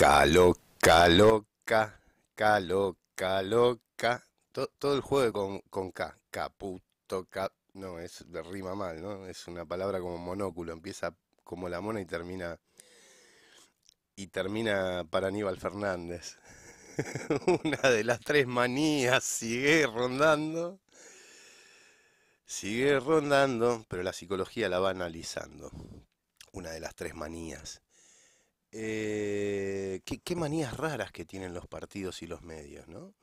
Caloca, loca, caloca, loca. Todo, el juego con, con K. Caputo, No, es de rima mal, ¿no? Es una palabra como monóculo. Empieza como la mona y termina. Y termina para Aníbal Fernández. una de las tres manías sigue rondando. Sigue rondando, pero la psicología la va analizando. Una de las tres manías. Eh, qué, manías raras que tienen los partidos y los medios, ¿no?